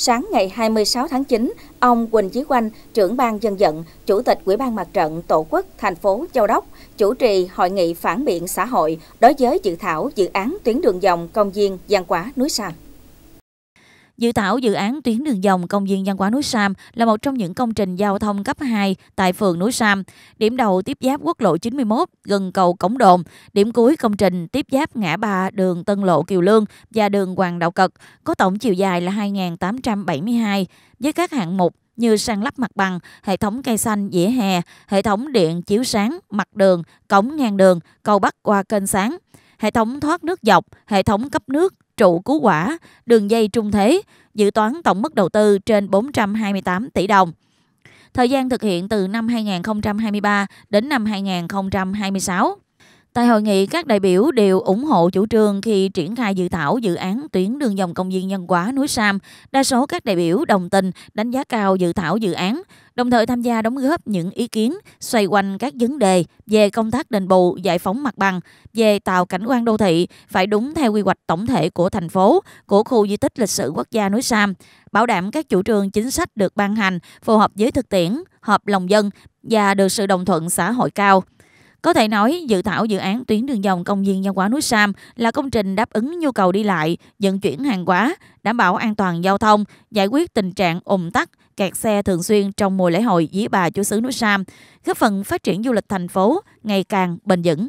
Sáng ngày 26 tháng 9, ông Quỳnh Chí Quanh, trưởng ban dân vận, chủ tịch Ủy ban Mặt trận Tổ quốc thành phố Châu Đốc, chủ trì hội nghị phản biện xã hội đối với dự thảo dự án tuyến đường dòng công viên Giang Quá núi Sam. Dự thảo dự án tuyến đường dòng công viên văn hóa núi Sam là một trong những công trình giao thông cấp 2 tại phường núi Sam. Điểm đầu tiếp giáp quốc lộ 91 gần cầu Cống Đồn, điểm cuối công trình tiếp giáp ngã ba đường Tân Lộ Kiều Lương và đường Hoàng Đạo Cật có tổng chiều dài là 2.872 với các hạng mục như san lắp mặt bằng, hệ thống cây xanh dĩa hè, hệ thống điện chiếu sáng, mặt đường, cổng ngang đường, cầu bắc qua kênh sáng hệ thống thoát nước dọc, hệ thống cấp nước, trụ cứu quả, đường dây trung thế, dự toán tổng mức đầu tư trên 428 tỷ đồng. Thời gian thực hiện từ năm 2023 đến năm 2026. Tại hội nghị, các đại biểu đều ủng hộ chủ trương khi triển khai dự thảo dự án tuyến đường dòng công viên nhân quá núi Sam. Đa số các đại biểu đồng tình đánh giá cao dự thảo dự án, đồng thời tham gia đóng góp những ý kiến xoay quanh các vấn đề về công tác đền bù, giải phóng mặt bằng, về tạo cảnh quan đô thị phải đúng theo quy hoạch tổng thể của thành phố, của khu di tích lịch sử quốc gia núi Sam, bảo đảm các chủ trương chính sách được ban hành phù hợp với thực tiễn, hợp lòng dân và được sự đồng thuận xã hội cao. Có thể nói, dự thảo dự án tuyến đường dòng công viên văn hóa núi Sam là công trình đáp ứng nhu cầu đi lại, vận chuyển hàng hóa, đảm bảo an toàn giao thông, giải quyết tình trạng ủng tắc, kẹt xe thường xuyên trong mùa lễ hội Dí Bà Chúa xứ núi Sam, góp phần phát triển du lịch thành phố ngày càng bền vững.